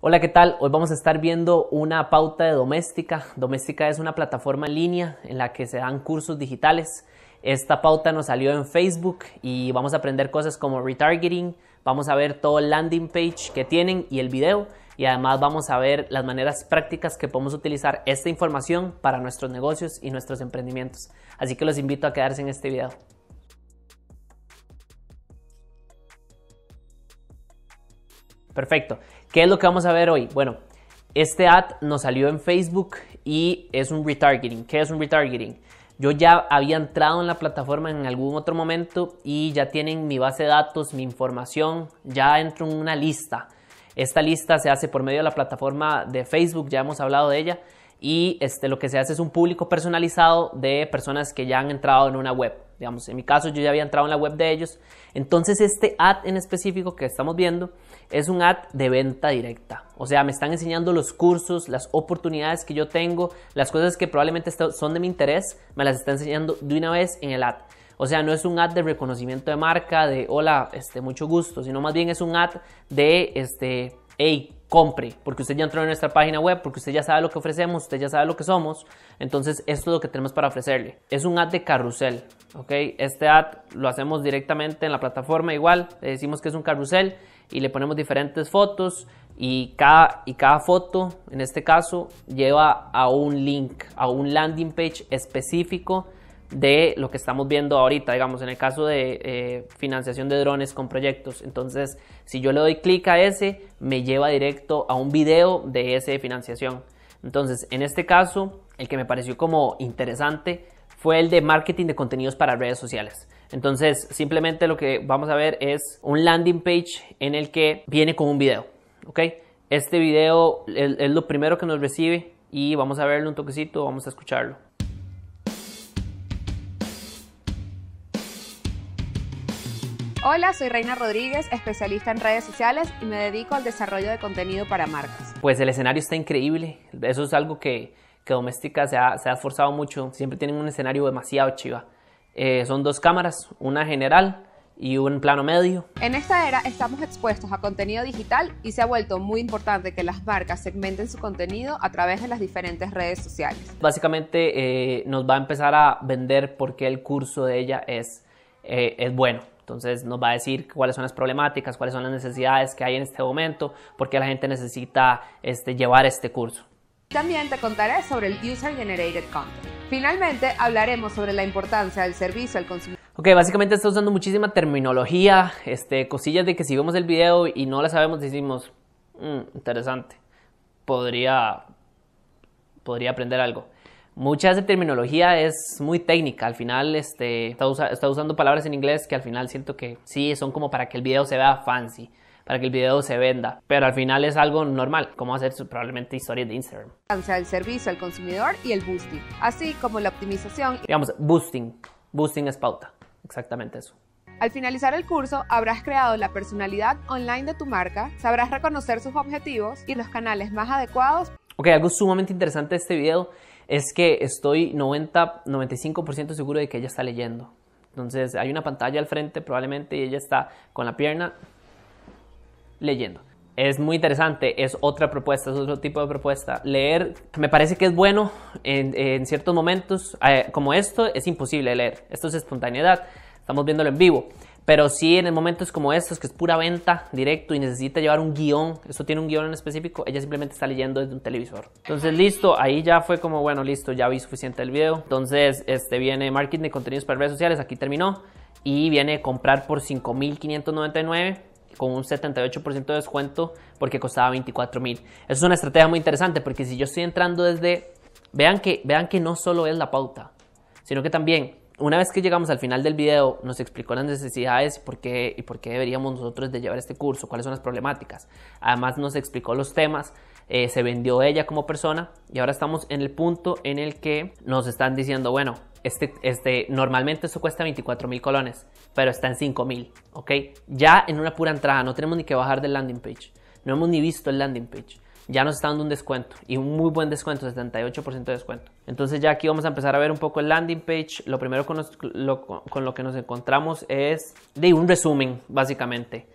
Hola, ¿qué tal? Hoy vamos a estar viendo una pauta de Doméstica. Doméstica es una plataforma en línea en la que se dan cursos digitales. Esta pauta nos salió en Facebook y vamos a aprender cosas como retargeting, vamos a ver todo el landing page que tienen y el video y además vamos a ver las maneras prácticas que podemos utilizar esta información para nuestros negocios y nuestros emprendimientos. Así que los invito a quedarse en este video. Perfecto. ¿Qué es lo que vamos a ver hoy? Bueno, este ad nos salió en Facebook y es un retargeting. ¿Qué es un retargeting? Yo ya había entrado en la plataforma en algún otro momento y ya tienen mi base de datos, mi información, ya entro en una lista. Esta lista se hace por medio de la plataforma de Facebook, ya hemos hablado de ella, y este, lo que se hace es un público personalizado de personas que ya han entrado en una web. Digamos, en mi caso yo ya había entrado en la web de ellos. Entonces este ad en específico que estamos viendo es un ad de venta directa. O sea, me están enseñando los cursos, las oportunidades que yo tengo, las cosas que probablemente son de mi interés, me las está enseñando de una vez en el ad. O sea, no es un ad de reconocimiento de marca, de hola, este, mucho gusto, sino más bien es un ad de, este, hey, compre, porque usted ya entró en nuestra página web, porque usted ya sabe lo que ofrecemos, usted ya sabe lo que somos, entonces esto es lo que tenemos para ofrecerle. Es un ad de carrusel, ¿ok? Este ad lo hacemos directamente en la plataforma igual, le decimos que es un carrusel y le ponemos diferentes fotos y cada, y cada foto, en este caso, lleva a un link, a un landing page específico de lo que estamos viendo ahorita, digamos, en el caso de eh, financiación de drones con proyectos. Entonces, si yo le doy clic a ese, me lleva directo a un video de ese de financiación. Entonces, en este caso, el que me pareció como interesante fue el de marketing de contenidos para redes sociales. Entonces, simplemente lo que vamos a ver es un landing page en el que viene con un video, ¿ok? Este video es lo primero que nos recibe y vamos a verlo un toquecito, vamos a escucharlo. Hola, soy Reina Rodríguez, especialista en redes sociales y me dedico al desarrollo de contenido para marcas. Pues el escenario está increíble, eso es algo que, que Doméstica se ha, se esforzado mucho, siempre tienen un escenario demasiado chiva. Eh, son dos cámaras, una general y un plano medio. En esta era estamos expuestos a contenido digital y se ha vuelto muy importante que las marcas segmenten su contenido a través de las diferentes redes sociales. Básicamente eh, nos va a empezar a vender porque el curso de ella es, eh, es bueno. Entonces nos va a decir cuáles son las problemáticas, cuáles son las necesidades que hay en este momento, por qué la gente necesita este, llevar este curso. También te contaré sobre el User Generated Content. Finalmente hablaremos sobre la importancia del servicio al consumidor. Ok, básicamente está usando muchísima terminología, este, cosillas de que si vemos el video y no la sabemos decimos, mm, interesante, podría, podría aprender algo mucha de esa terminología es muy técnica. Al final este, está, usando palabras en inglés que al final siento que sí son como para que el video se vea fancy, para que el video se venda. Pero al final es algo normal, como hacer probablemente historia de Instagram. El servicio al consumidor y el boosting, así como la optimización. Digamos, boosting. Boosting es pauta. Exactamente eso. Al finalizar el curso, habrás creado la personalidad online de tu marca, sabrás reconocer sus objetivos y los canales más adecuados. Ok, algo sumamente interesante de este video es que estoy 90, 95% seguro de que ella está leyendo. Entonces hay una pantalla al frente probablemente y ella está con la pierna leyendo. Es muy interesante, es otra propuesta, es otro tipo de propuesta. Leer me parece que es bueno en, ciertos momentos, eh, como esto es imposible leer, esto es espontaneidad, estamos viéndolo en vivo. Pero sí, en momentos como estos, que es pura venta directo y necesita llevar un guión, esto tiene un guión en específico, ella simplemente está leyendo desde un televisor. Entonces, listo, ahí ya fue como, bueno, listo, ya vi suficiente el video. Entonces, este viene marketing de contenidos para redes sociales, aquí terminó. Y viene comprar por 5.599 con un 78% de descuento porque costaba 24.000. Es una estrategia muy interesante porque si yo estoy entrando desde... Vean que, vean que no solo es la pauta, sino que también una vez que llegamos al final del video, nos explicó las necesidades por qué, y por qué deberíamos nosotros de llevar este curso, cuáles son las problemáticas. Además nos explicó los temas, eh, se vendió ella como persona y ahora estamos en el punto en el que nos están diciendo, bueno, este, este, normalmente eso cuesta 24 mil colones, pero está en 5 mil, ¿ok? Ya en una pura entrada, no tenemos ni que bajar del landing page, no hemos ni visto el landing page ya nos está dando un descuento y un muy buen descuento, 78% de descuento. Entonces ya aquí vamos a empezar a ver un poco el landing page. Lo primero con, lo, que nos encontramos es de un resumen, básicamente.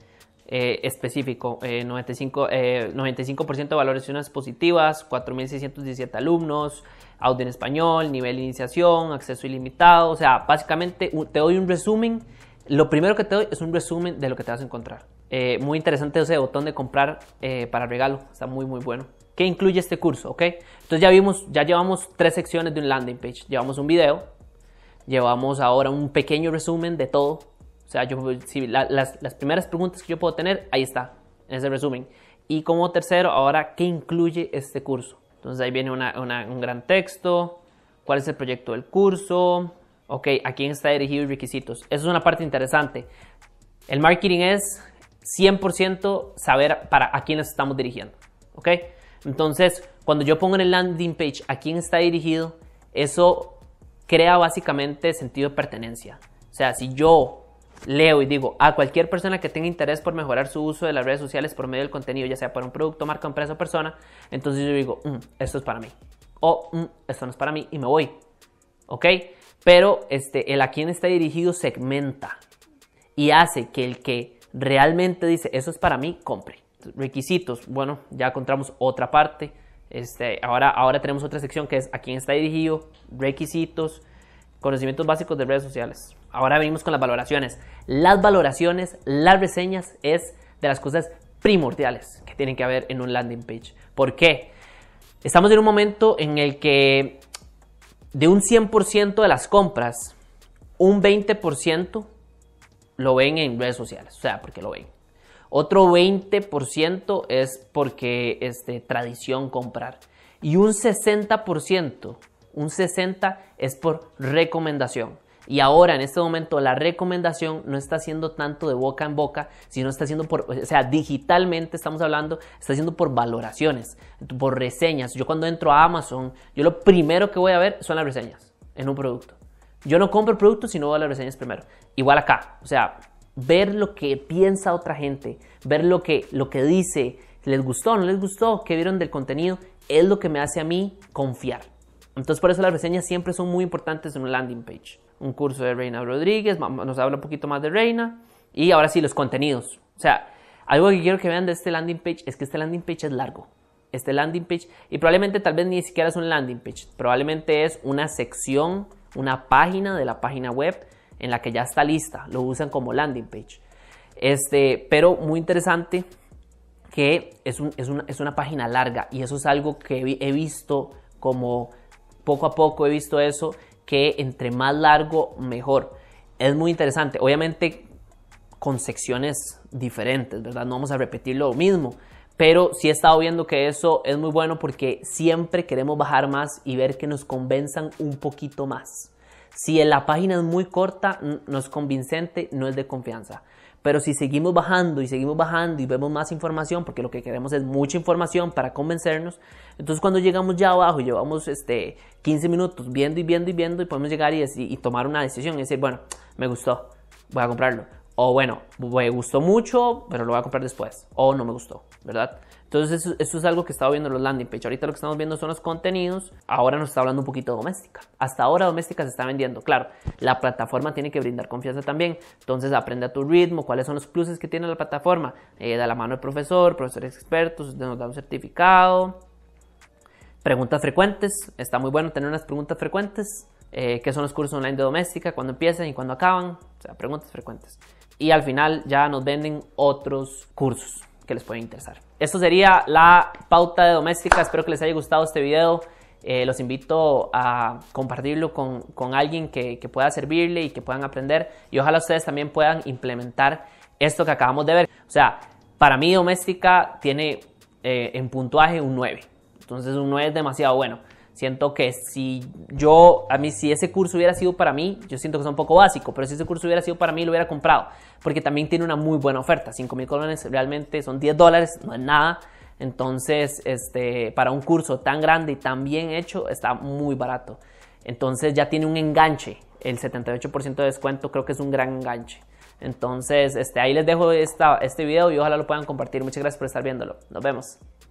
Eh, específico, 95, eh, 95 eh, de valoraciones positivas, 4.617 alumnos, audio en español, nivel de iniciación, acceso ilimitado, o sea, básicamente te doy un resumen, lo primero que te doy es un resumen de lo que te vas a encontrar. Eh, muy interesante ese botón de comprar eh, para regalo, está muy muy bueno. ¿Qué incluye este curso? ¿Ok? Entonces ya vimos, ya llevamos tres secciones de un landing page. Llevamos un video, llevamos ahora un pequeño resumen de todo. O sea, yo, las, las primeras preguntas que yo puedo tener, ahí está, en ese resumen. Y como tercero, ahora, ¿qué incluye este curso? Entonces ahí viene una, un gran texto, cuál es el proyecto del curso, ok, a quién está dirigido y requisitos. Esa es una parte interesante. El marketing es 100% saber para a quién nos estamos dirigiendo. ¿Ok? Entonces, cuando yo pongo en el landing page a quién está dirigido, eso crea básicamente sentido de pertenencia. O sea, si yo leo y digo a cualquier persona que tenga interés por mejorar su uso de las redes sociales por medio del contenido, ya sea para un producto, marca, empresa o persona, entonces yo digo, mm, esto es para mí. O mm, esto no es para mí y me voy. ¿Ok? Pero este, el a quién está dirigido segmenta y hace que el que realmente dice, eso es para mí, compre. Requisitos, bueno, ya encontramos otra parte. Este, ahora, ahora tenemos otra sección que es a quién está dirigido, requisitos, conocimientos básicos de redes sociales. Ahora venimos con las valoraciones. Las valoraciones, las reseñas es de las cosas primordiales que tienen que haber en un landing page. ¿Por qué? Estamos en un momento en el que de un 100% de las compras, un 20% lo ven en redes sociales, o sea, porque lo ven. Otro 20% es porque este, tradición comprar. Y un 60%, un 60% es por recomendación. Y ahora, en este momento, la recomendación no está siendo tanto de boca en boca, sino está siendo por, o sea, digitalmente estamos hablando, está siendo por valoraciones, por reseñas. Yo cuando entro a Amazon, yo lo primero que voy a ver son las reseñas en un producto. Yo no compro productos si no veo las reseñas primero. Igual acá, o sea, ver lo que piensa otra gente, ver lo que, lo que dice, les gustó, no les gustó, qué vieron del contenido, es lo que me hace a mí confiar. Entonces por eso las reseñas siempre son muy importantes en un landing page. Un curso de Reina Rodríguez, nos habla un poquito más de Reina. Y ahora sí, los contenidos. O sea, algo que quiero que vean de este landing page es que este landing page es largo. Este landing page, y probablemente tal vez ni siquiera es un landing page, probablemente es una sección una página de la página web en la que ya está lista, lo usan como landing page. Este, pero muy interesante que es, una, es una página larga y eso es algo que he visto como poco a poco he visto eso, que entre más largo mejor. Es muy interesante, obviamente con secciones diferentes, ¿verdad? No vamos a repetir lo mismo, pero sí he estado viendo que eso es muy bueno porque siempre queremos bajar más y ver que nos convenzan un poquito más. Si en la página es muy corta, no es convincente, no es de confianza. Pero si seguimos bajando y seguimos bajando y vemos más información, porque lo que queremos es mucha información para convencernos, entonces cuando llegamos ya abajo, y llevamos este, 15 minutos viendo y viendo y viendo y podemos llegar y, y tomar una decisión y decir, bueno, me gustó, voy a comprarlo o bueno, me gustó mucho, pero lo voy a comprar después. O no me gustó, ¿verdad? Entonces eso, es algo que estaba viendo en los landing page. Ahorita lo que estamos viendo son los contenidos. Ahora nos está hablando un poquito de doméstica. Hasta ahora doméstica se está vendiendo. Claro, la plataforma tiene que brindar confianza también. Entonces aprende a tu ritmo, cuáles son los pluses que tiene la plataforma. Eh, da la mano al profesor, profesores expertos, nos da un certificado. Preguntas frecuentes. Está muy bueno tener unas preguntas frecuentes. Eh, ¿Qué son los cursos online de doméstica? ¿Cuándo empiezan y cuándo acaban? O sea, preguntas frecuentes y al final ya nos venden otros cursos que les pueden interesar. Esto sería la pauta de doméstica. Espero que les haya gustado este video. Eh, los invito a compartirlo con, alguien que, pueda servirle y que puedan aprender. Y ojalá ustedes también puedan implementar esto que acabamos de ver. O sea, para mí doméstica tiene eh, en puntuaje un 9. Entonces un 9 es demasiado bueno. Siento que si yo, a mí, si ese curso hubiera sido para mí, yo siento que es un poco básico, pero si ese curso hubiera sido para mí, lo hubiera comprado, porque también tiene una muy buena oferta. 5 mil colones realmente son 10 dólares, no es nada. Entonces, este, para un curso tan grande y tan bien hecho, está muy barato. Entonces ya tiene un enganche. El 78% de descuento creo que es un gran enganche. Entonces, este, ahí les dejo esta, este video y ojalá lo puedan compartir. Muchas gracias por estar viéndolo. Nos vemos.